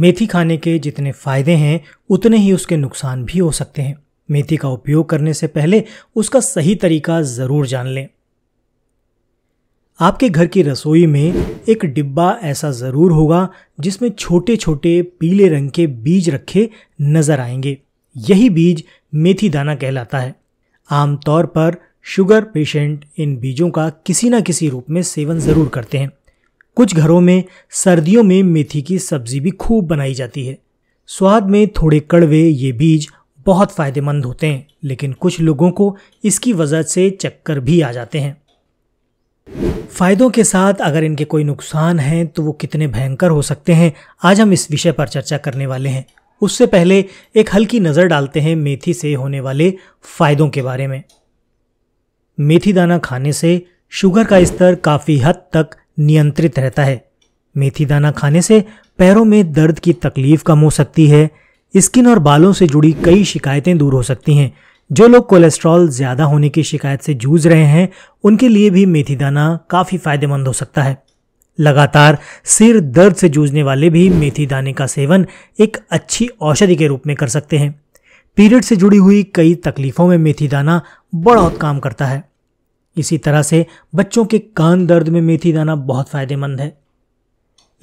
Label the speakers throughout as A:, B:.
A: मेथी खाने के जितने फायदे हैं उतने ही उसके नुकसान भी हो सकते हैं मेथी का उपयोग करने से पहले उसका सही तरीका ज़रूर जान लें आपके घर की रसोई में एक डिब्बा ऐसा ज़रूर होगा जिसमें छोटे छोटे पीले रंग के बीज रखे नज़र आएंगे यही बीज मेथी दाना कहलाता है आमतौर पर शुगर पेशेंट इन बीजों का किसी न किसी रूप में सेवन ज़रूर करते हैं कुछ घरों में सर्दियों में मेथी की सब्जी भी खूब बनाई जाती है स्वाद में थोड़े कड़वे ये बीज बहुत फायदेमंद होते हैं लेकिन कुछ लोगों को इसकी वजह से चक्कर भी आ जाते हैं फायदों के साथ अगर इनके कोई नुकसान हैं तो वो कितने भयंकर हो सकते हैं आज हम इस विषय पर चर्चा करने वाले हैं उससे पहले एक हल्की नज़र डालते हैं मेथी से होने वाले फायदों के बारे में मेथी दाना खाने से शुगर का स्तर काफ़ी हद तक नियंत्रित रहता है मेथी दाना खाने से पैरों में दर्द की तकलीफ कम हो सकती है स्किन और बालों से जुड़ी कई शिकायतें दूर हो सकती हैं जो लोग कोलेस्ट्रॉल ज़्यादा होने की शिकायत से जूझ रहे हैं उनके लिए भी मेथी दाना काफ़ी फायदेमंद हो सकता है लगातार सिर दर्द से जूझने वाले भी मेथी दाने का सेवन एक अच्छी औषधि के रूप में कर सकते हैं पीरियड से जुड़ी हुई कई तकलीफ़ों में मेथी दाना बड़ा काम करता है इसी तरह से बच्चों के कान दर्द में मेथी दाना बहुत फायदेमंद है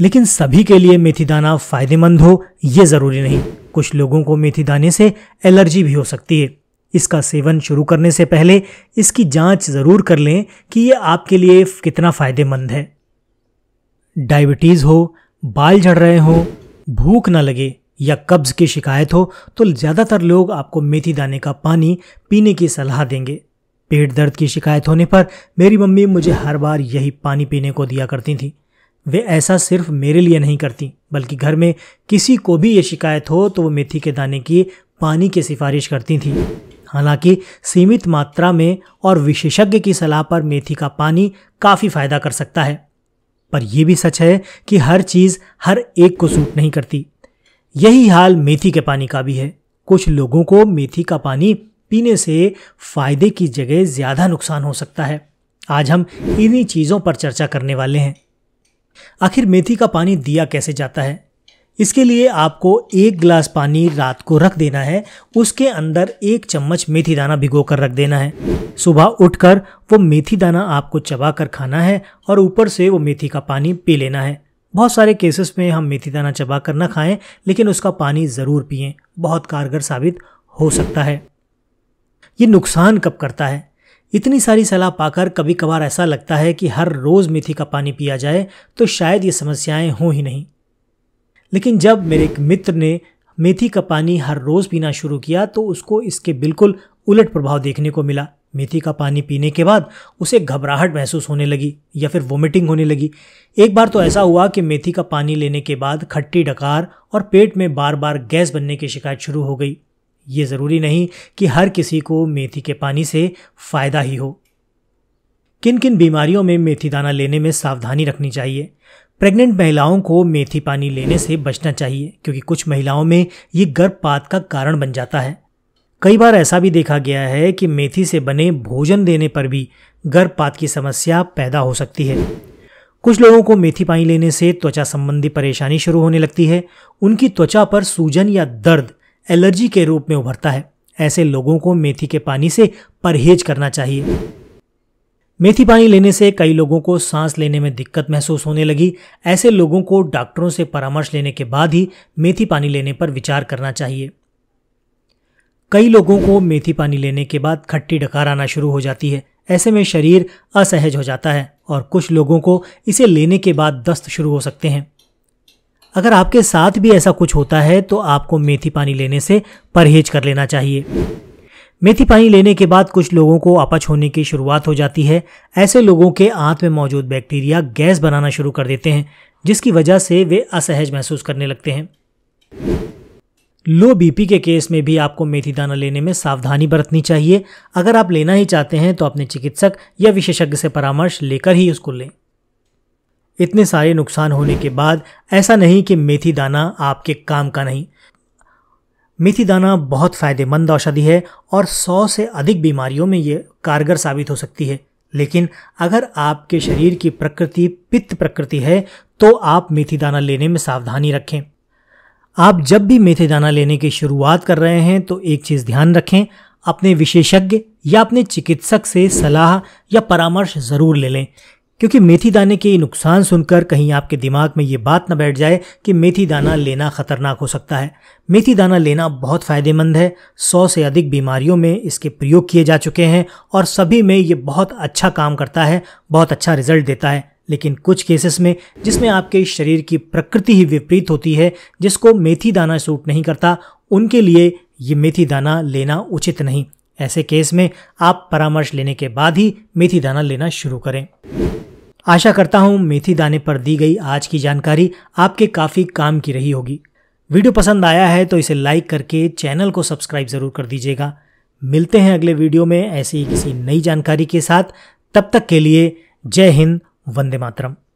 A: लेकिन सभी के लिए मेथी दाना फायदेमंद हो यह ज़रूरी नहीं कुछ लोगों को मेथी दाने से एलर्जी भी हो सकती है इसका सेवन शुरू करने से पहले इसकी जांच ज़रूर कर लें कि ये आपके लिए कितना फ़ायदेमंद है डायबिटीज़ हो बाल झड़ रहे हो भूख ना लगे या कब्ज़ की शिकायत हो तो ज़्यादातर लोग आपको मेथी दाने का पानी पीने की सलाह देंगे पेट दर्द की शिकायत होने पर मेरी मम्मी मुझे हर बार यही पानी पीने को दिया करती थी वे ऐसा सिर्फ मेरे लिए नहीं करती बल्कि घर में किसी को भी ये शिकायत हो तो वो मेथी के दाने की पानी की सिफारिश करती थी हालांकि सीमित मात्रा में और विशेषज्ञ की सलाह पर मेथी का पानी काफ़ी फायदा कर सकता है पर यह भी सच है कि हर चीज़ हर एक को सूट नहीं करती यही हाल मेथी के पानी का भी है कुछ लोगों को मेथी का पानी पीने से फायदे की जगह ज़्यादा नुकसान हो सकता है आज हम इन्हीं चीज़ों पर चर्चा करने वाले हैं आखिर मेथी का पानी दिया कैसे जाता है इसके लिए आपको एक गिलास पानी रात को रख देना है उसके अंदर एक चम्मच मेथी दाना भिगो कर रख देना है सुबह उठकर वो मेथी दाना आपको चबा कर खाना है और ऊपर से वो मेथी का पानी पी लेना है बहुत सारे केसेस में हम मेथी दाना चबा कर ना खाएं लेकिन उसका पानी ज़रूर पिए बहुत कारगर साबित हो सकता है ये नुकसान कब करता है इतनी सारी सलाह पाकर कभी कभार ऐसा लगता है कि हर रोज़ मेथी का पानी पिया जाए तो शायद ये समस्याएं हों ही नहीं लेकिन जब मेरे एक मित्र ने मेथी का पानी हर रोज़ पीना शुरू किया तो उसको इसके बिल्कुल उलट प्रभाव देखने को मिला मेथी का पानी पीने के बाद उसे घबराहट महसूस होने लगी या फिर वोमिटिंग होने लगी एक बार तो ऐसा हुआ कि मेथी का पानी लेने के बाद खट्टी डकार और पेट में बार बार गैस बनने की शिकायत शुरू हो गई ये ज़रूरी नहीं कि हर किसी को मेथी के पानी से फ़ायदा ही हो किन किन बीमारियों में मेथी दाना लेने में सावधानी रखनी चाहिए प्रेग्नेंट महिलाओं को मेथी पानी लेने से बचना चाहिए क्योंकि कुछ महिलाओं में ये गर्भपात का कारण बन जाता है कई बार ऐसा भी देखा गया है कि मेथी से बने भोजन देने पर भी गर्भपात की समस्या पैदा हो सकती है कुछ लोगों को मेथी पानी लेने से त्वचा संबंधी परेशानी शुरू होने लगती है उनकी त्वचा पर सूजन या दर्द एलर्जी के रूप में उभरता है ऐसे लोगों को मेथी के पानी से परहेज करना चाहिए मेथी पानी लेने से कई लोगों को सांस लेने में दिक्कत महसूस होने लगी ऐसे लोगों को डॉक्टरों से परामर्श लेने के बाद ही मेथी पानी लेने पर विचार करना चाहिए कई लोगों को मेथी पानी लेने के बाद खट्टी डकार आना शुरू हो जाती है ऐसे में शरीर असहज हो जाता है और कुछ लोगों को इसे लेने के बाद दस्त शुरू हो सकते हैं अगर आपके साथ भी ऐसा कुछ होता है तो आपको मेथी पानी लेने से परहेज कर लेना चाहिए मेथी पानी लेने के बाद कुछ लोगों को अपच होने की शुरुआत हो जाती है ऐसे लोगों के आंत में मौजूद बैक्टीरिया गैस बनाना शुरू कर देते हैं जिसकी वजह से वे असहज महसूस करने लगते हैं लो बीपी के केस में भी आपको मेथी दाना लेने में सावधानी बरतनी चाहिए अगर आप लेना ही चाहते हैं तो अपने चिकित्सक या विशेषज्ञ से परामर्श लेकर ही उसको लें इतने सारे नुकसान होने के बाद ऐसा नहीं कि मेथी दाना आपके काम का नहीं मेथी दाना बहुत फ़ायदेमंद औषधि है और सौ से अधिक बीमारियों में ये कारगर साबित हो सकती है लेकिन अगर आपके शरीर की प्रकृति पित्त प्रकृति है तो आप मेथी दाना लेने में सावधानी रखें आप जब भी मेथी दाना लेने की शुरुआत कर रहे हैं तो एक चीज़ ध्यान रखें अपने विशेषज्ञ या अपने चिकित्सक से सलाह या परामर्श ज़रूर ले लें क्योंकि मेथी दाने के नुकसान सुनकर कहीं आपके दिमाग में ये बात न बैठ जाए कि मेथी दाना लेना खतरनाक हो सकता है मेथी दाना लेना बहुत फ़ायदेमंद है सौ से अधिक बीमारियों में इसके प्रयोग किए जा चुके हैं और सभी में ये बहुत अच्छा काम करता है बहुत अच्छा रिजल्ट देता है लेकिन कुछ केसेस में जिसमें आपके शरीर की प्रकृति ही विपरीत होती है जिसको मेथी दाना सूट नहीं करता उनके लिए ये मेथी दाना लेना उचित नहीं ऐसे केस में आप परामर्श लेने के बाद ही मेथी दाना लेना शुरू करें आशा करता हूँ मेथी दाने पर दी गई आज की जानकारी आपके काफ़ी काम की रही होगी वीडियो पसंद आया है तो इसे लाइक करके चैनल को सब्सक्राइब ज़रूर कर दीजिएगा मिलते हैं अगले वीडियो में ऐसी किसी नई जानकारी के साथ तब तक के लिए जय हिंद वंदे मातरम